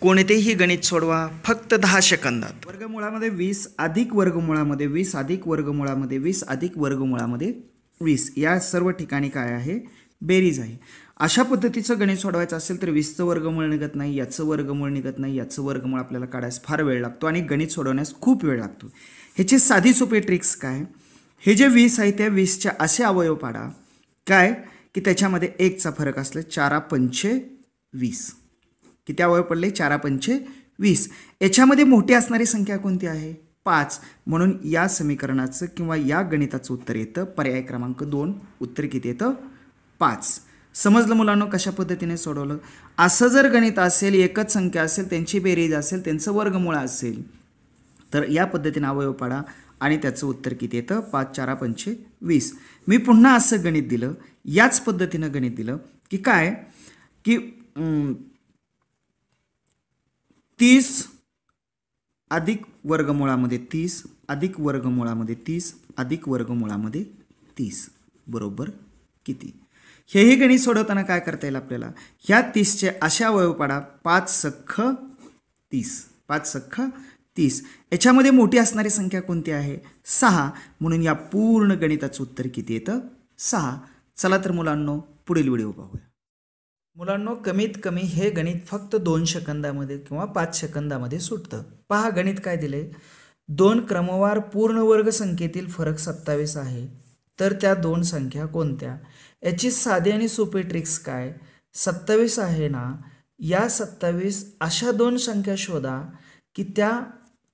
कोणतेही गणित सोडवा फक्त दहा सेकंदात वर्गमुळामध्ये वीस अधिक वर्गमुळामध्ये वीस अधिक वर्गमुळामध्ये वीस अधिक वर्गमुळामध्ये वीस या सर्व ठिकाणी काय आहे बेरीज आहे अशा पद्धतीचं गणित सोडवायचं असेल तर वीसचं वर्गमूळ निघत नाही याचं वर्गमूळ निघत नाही याचं वर्गमूळ आपल्याला काढायस फार वेळ लागतो आणि गणित सोडवण्यास खूप वेळ लागतो ह्याची साधी सोपी ट्रिक्स काय हे जे वीस आहे त्या वीसच्या असे अवयव पाडा काय की त्याच्यामध्ये एकचा फरक असला चारा पंचे वीस किती अवयव पडले चारा पंचे वीस याच्यामध्ये मोठी असणारी संख्या कोणती आहे पाच म्हणून या समीकरणाचं किंवा या गणिताचं उत्तर येतं पर्याय क्रमांक दोन उत्तर किती येतं पाच समजलं मुलांना कशा पद्धतीने सोडवलं असं जर गणित असेल एकच संख्या असेल त्यांची बेरीज असेल त्यांचं वर्गमूळ असेल तर या पद्धतीने अवयव पाडा आणि त्याचं उत्तर किती येतं पाच चारा पंचे वीस मी पुन्हा असं गणित दिलं याच पद्धतीनं गणित दिलं की काय की तीस अधिक वर्गमुळामध्ये तीस अधिक वर्गमुळामध्ये तीस अधिक वर्गमुळामध्ये तीस बरोबर किती हेही गणित सोडवताना काय करता येईल आपल्याला ह्या तीसचे अशा वयोपाडा पाच सख्ख तीस पाच सख्ख तीस याच्यामध्ये मोठी असणारी संख्या कोणती आहे सहा म्हणून या पूर्ण गणिताचं उत्तर किती येतं सहा चला तर मुलांनो पुढील व्हिडिओ पाहूया मुलांनो कमीत कमी हे गणित फक्त दोन सेकंदामध्ये किंवा पाच सेकंदामध्ये सुटतं पहा गणित काय दिले दोन क्रमवार पूर्ण वर्ग संख्येतील फरक सत्तावीस आहे तर त्या दोन संख्या कोणत्या याची साधी आणि सोपी ट्रिक्स काय सत्तावीस आहे ना या सत्तावीस अशा दोन संख्या शोधा की त्या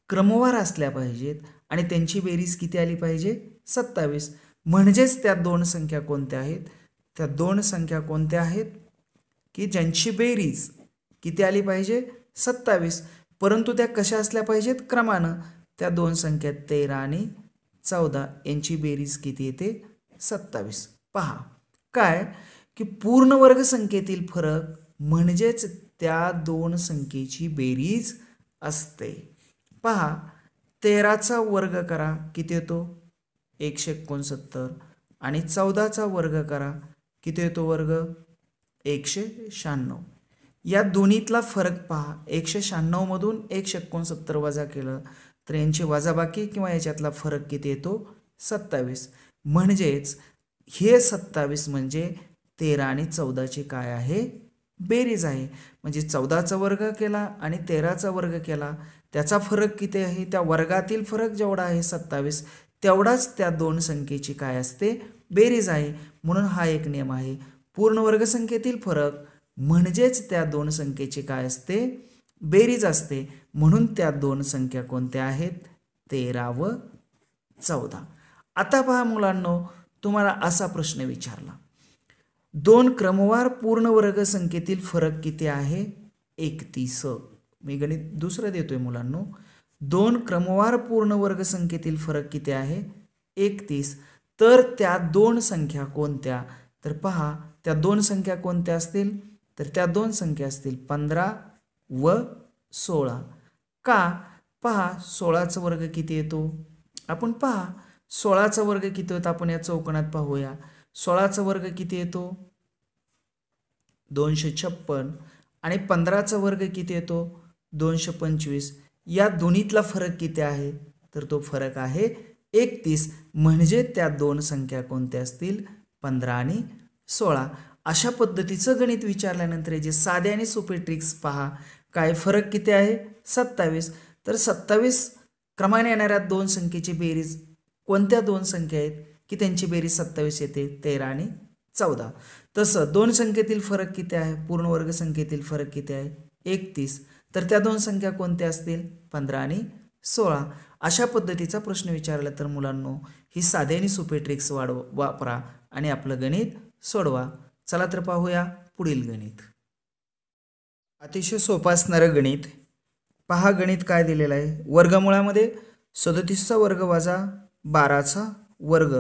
क्रमवार असल्या पाहिजेत आणि त्यांची बेरीज किती आली पाहिजे सत्तावीस म्हणजेच त्या दोन संख्या कोणत्या आहेत त्या दोन संख्या कोणत्या आहेत की ज्यांची बेरीज किती आली पाहिजे सत्तावीस परंतु त्या कशा असल्या पाहिजेत क्रमानं त्या दोन संख्या तेरा आणि चौदा यांची बेरीज किती येते सत्तावीस पहा काय की पूर्ण वर्ग संख्येतील फरक म्हणजेच त्या दोन संख्येची बेरीज असते पहा तेराचा वर्ग करा किती येतो एकशे एकोणसत्तर आणि चौदाचा वर्ग करा किती येतो वर्ग एकशे शहाण्णव या दोन्हीतला फरक पहा एकशे शहाण्णवमधून एकशे एकोणसत्तर वजा केलं तर यांची वजाबाकी किंवा याच्यातला फरक किती येतो सत्तावीस म्हणजेच हे सत्तावीस म्हणजे तेरा आणि चौदाची काय आहे बेरीज आहे म्हणजे चौदाचा वर्ग केला आणि तेराचा वर्ग केला त्याचा फरक किती आहे त्या वर्गातील फरक जेवढा आहे सत्तावीस तेवढाच त्या दोन संख्येची काय असते बेरीज आहे म्हणून हा एक नियम आहे पूर्ण वर्गसंख्येतील फरक म्हणजेच त्या दोन संख्येची काय असते बेरीज असते म्हणून त्या दोन संख्या कोणत्या आहेत तेरा व चौदा आता पहा मुलांनो तुम्हाला असा प्रश्न विचारला दोन क्रमवार पूर्ण वर्ग संख्येतील फरक किती आहे एकतीस मी गणित दुसरं देतोय मुलांनो दोन क्रमवार पूर्ण वर्ग संख्येतील फरक किती आहे एकतीस तर त्या दोन संख्या कोणत्या तर पहा त्या दोन संख्या कोणत्या असतील तर त्या दोन संख्या असतील पंधरा व सोळा का पहा सोळाचा वर्ग किती येतो आपण पहा सोळाचा वर्ग किती होता आपण या चौकणात पाहूया सोळाचा वर्ग किती येतो दोनशे छप्पन आणि पंधराचा वर्ग किती येतो दोनशे पंचवीस या दोन्हीतला फरक किती आहे तर तो फरक आहे एकतीस म्हणजे त्या दोन संख्या कोणत्या असतील पंधरा आणि सोळा अशा पद्धतीचं गणित विचारल्यानंतर जे साधे आणि सोपे ट्रिक्स पहा काय फरक किती आहे सत्तावीस तर सत्तावीस क्रमाने येणाऱ्या दोन संख्येची बेरीज कोणत्या दोन संख्या आहेत की त्यांची बेरीज सत्तावीस येते तेरा आणि चौदा तसं दोन संख्येतील फरक किती आहे पूर्णवर्ग संख्येतील फरक किती आहे एकतीस तर त्या दोन संख्या कोणत्या असतील पंधरा आणि सोळा अशा पद्धतीचा प्रश्न विचारला तर मुलांनो ही साधे आणि सोपे ट्रिक्स वाढव वापरा आणि आपलं गणित सोडवा चला तर पाहूया पुढील गणित अतिशय सोपा असणारं गणित पहा गणित काय दिलेलं आहे वर्गमुळामध्ये सदतीसचा वर्ग वाजा बाराचा वर्ग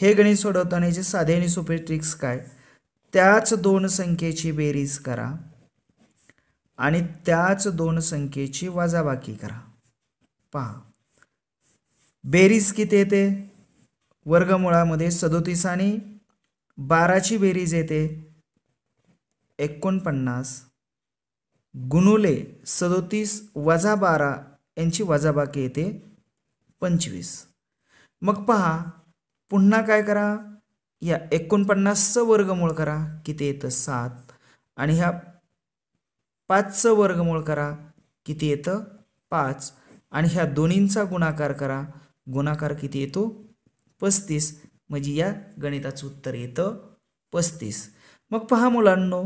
हे गणित सोडवताना जे साधे आणि सोपे ट्रिक्स काय त्याच दोन संख्येची बेरीज करा आणि त्याच दोन संख्येची वजाबाकी करा पहा बेरीज किती येते सदोतीस आणि बाराची बेरीज येते एकोणपन्नास गुणुले सदोतीस वजा बारा यांची वजाबाकी येते पंचवीस मग पहा पुन्हा काय करा या एकोणपन्नासचं वर्गमूळ करा किती येतं सात आणि ह्या पाचचं वर्गमूळ करा किती येतं पाच आणि ह्या दोन्हींचा गुणाकार करा गुणाकार किती येतो पस्तीस म्हणजे या गणिताचं उत्तर येतं पस्तीस मग पहा मुलांनो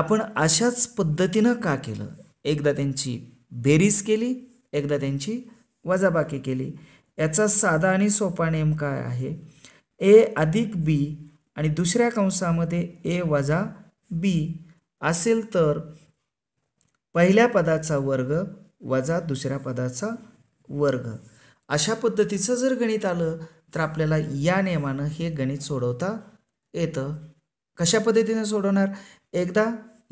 आपण अशाच पद्धतीनं का केलं एकदा त्यांची बेरीज केली एकदा त्यांची वजाबाकी केली याचा साधा आणि सोपा नेम काय आहे ए अधिक बी आणि दुसऱ्या कंसामध्ये ए वजा बी असेल तर पहिल्या पदाचा वर्ग वजा दुसऱ्या पदाचा वर्ग अशा पद्धतीचं जर गणित आलं तर आपल्याला या नियमानं हे गणित सोडवता येतं कशा पद्धतीने सोडवणार एकदा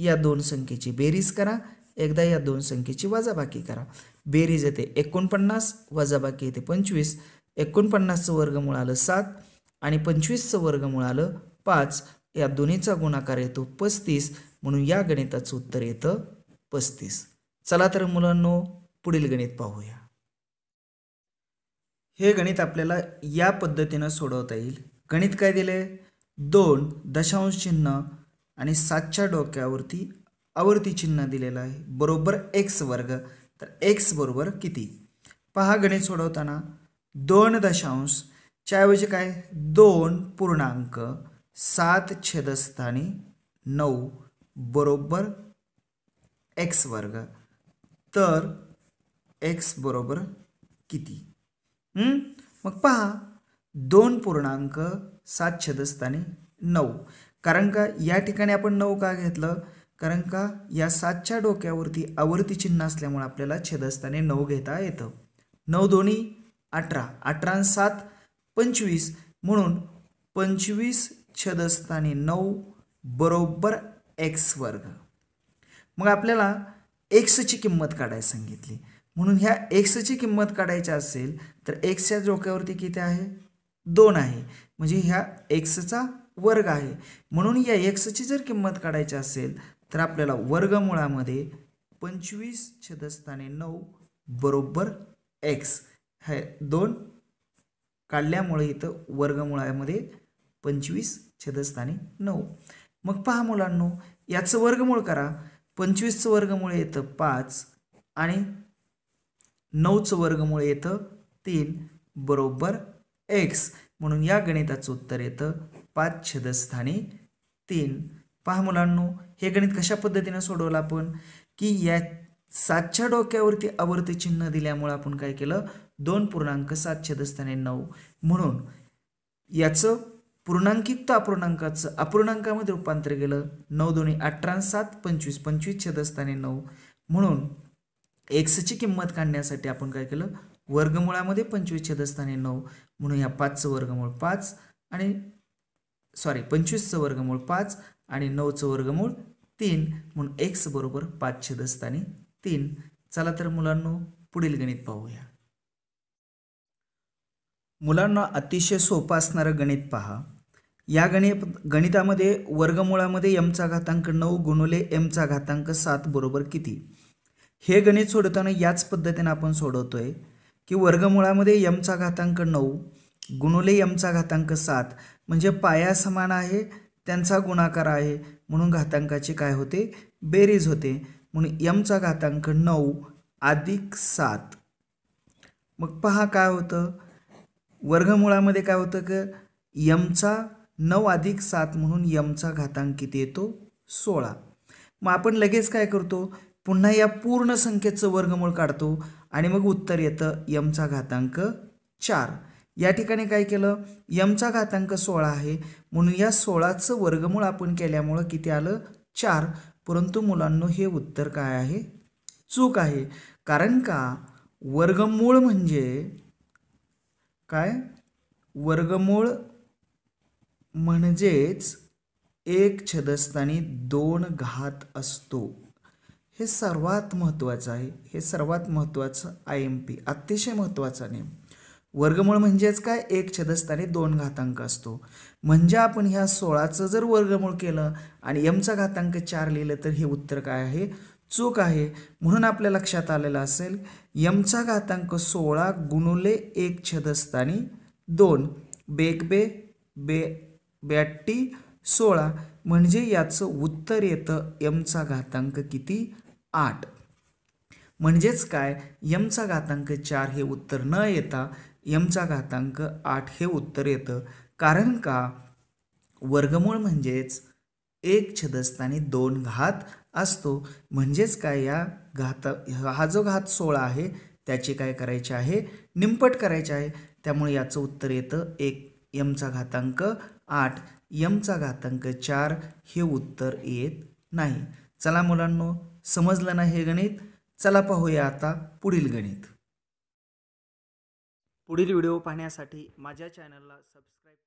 या दोन संख्येची बेरीज करा एकदा या दोन संख्येची वजाबाकी करा बेरीज येते एकोणपन्नास वजाबाकी येते पंचवीस एकोणपन्नासचं वर्गमूळ आलं सात आणि पंचवीसचं वर्गमूळ आलं पाच या दोन्हीचा गुणाकार येतो पस्तीस म्हणून या गणिताचं उत्तर येतं पस्तीस चला तर मुलांनो पुढील गणित पाहूया हे गणित आपल्याला या पद्धतीनं सोडवता येईल गणित काय दिले दोन दशांश चिन्ह आणि सातच्या डोक्यावरती आवर्ती चिन्ह दिलेलं आहे बरोबर एक्स वर्ग तर एक्स बरोबर किती पहा गणित सोडवताना दोन दशांश ऐवजी काय दोन पूर्णांक सात छेदस्थानी नऊ बरोबर एक्स वर्ग तर एक्स बरोबर किती मग पहा दोन पूर्णांक सात छदस्थानी नऊ कारण का या ठिकाणी आपण नऊ का घेतलं कारण का या सातच्या डोक्यावरती आवर्ती चिन्ह असल्यामुळे आपल्याला छेदस्थाने नऊ घेता येतं नऊ दोन्ही अठरा अठरा सात पंचवीस म्हणून पंचवीस छदस्थानी नऊ बरोबर एक्स वर्ग मग आपल्याला एक्सची किंमत काढायला सांगितली म्हणून ह्या एक्सची किंमत काढायची असेल तर एक्सच्या डोक्यावरती किती आहे दोन आहे म्हणजे ह्या एक्सचा वर्ग आहे म्हणून या एक्सची जर किंमत काढायची असेल तर आपल्याला वर्गमुळामध्ये पंचवीस छदस्थाने नऊ बरोबर एक्स हे दोन काढल्यामुळे इथं वर्गमुळामध्ये पंचवीस छदस्थाने नऊ मग पहा मुलांनो याचं वर्गमूळ करा पंचवीसचं वर्गमुळे येतं पाच आणि नऊचं वर्गमूळ येतं तीन बरोबर एक्स म्हणून या गणिताचं उत्तर येतं पाच छदस्थानी तीन पहा मुलांनो हे गणित कशा पद्धतीनं सोडवलं आपण की या सातच्या डोक्यावरती आवर्ती चिन्ह दिल्यामुळे आपण काय केलं दोन पूर्णांक सात छदस्थानी नऊ म्हणून याचं पूर्णांकित अपूर्णांकाचं अपूर्णांकामध्ये रूपांतर केलं नऊ दोन्ही अठरा सात पंचवीस पंचवीस छेदस्थाने नऊ म्हणून एक्सची किंमत काढण्यासाठी आपण काय केलं वर्गमुळामध्ये पंचवीस छेदस्थाने नऊ म्हणून या पाचचं वर्गमूळ पाच आणि सॉरी पंचवीसचं वर्गमूळ पाच आणि नऊचं वर्गमूळ तीन म्हणून एक्स बरोबर पाच छेदस्थानी तीन चला तर मुलांनो पुढील गणित पाहूया मुलांना अतिशय सोपं असणारं गणित पहा या गणित गणितामध्ये वर्गमुळामध्ये एमचा घातांक नऊ गुणुले एमचा घातांक सात बरोबर किती हे गणित सोडवताना याच पद्धतीने आपण सोडवतो आहे की वर्गमुळामध्ये यमचा घातांक नऊ गुणुले यमचा घातांक सात म्हणजे पाया समान आहे त्यांचा गुणाकार आहे म्हणून घातांकाचे काय होते बेरीज होते म्हणून यमचा घातांक नऊ अधिक सात मग पहा काय होतं वर्गमुळामध्ये काय होतं की यमचा नऊ अधिक सात म्हणून यमचा घातांक किती येतो सोळा मग आपण लगेच काय करतो पुन्हा या पूर्ण संख्येचं वर्गमूळ काढतो आणि मग उत्तर येतं यमचा घातांक चार या ठिकाणी काय केलं यमचा घातांक सोळा आहे म्हणून या सोळाचं वर्गमूळ आपण केल्यामुळं किती आलं चार परंतु मुलांनो हे उत्तर काय आहे चूक आहे कारण का वर्गमूळ म्हणजे काय वर्गमूळ म्हणजेच एक छदस्थानी दोन घात असतो हे सर्वात महत्त्वाचं आहे हे सर्वात महत्त्वाचं आय एम पी अतिशय महत्त्वाचा नेम वर्गमूळ म्हणजेच काय एक छदस्थानी दोन घातांक असतो म्हणजे आपण ह्या सोळाचं जर वर्गमूळ केलं आणि यमचा घातांक चार लिहिलं तर हे उत्तर काय आहे चूक आहे म्हणून आपल्या लक्षात आलेलं असेल यमचा घातांक सोळा गुणुले एक छदस्थानी दोन बेक बे बे बॅट्टी सोळा म्हणजे याचं उत्तर येतं यमचा घातांक किती आठ म्हणजेच काय यमचा घातांक चार हे उत्तर न येता यमचा घातांक आठ हे उत्तर येतं कारण का वर्गमूळ म्हणजेच एक छदस्थानी दोन घात असतो म्हणजेच काय या घात हा जो घात सोळा आहे त्याचे काय करायचे आहे निंपट करायचे आहे त्यामुळे याचं उत्तर येतं एक यमचा घातांक आठ यमचा घातांक चार हे उत्तर येत नाही चला मुलांनो समजलं ना हे गणित चला पाहूया आता पुढील गणित पुढील व्हिडिओ पाहण्यासाठी माझ्या चॅनलला सबस्क्राईब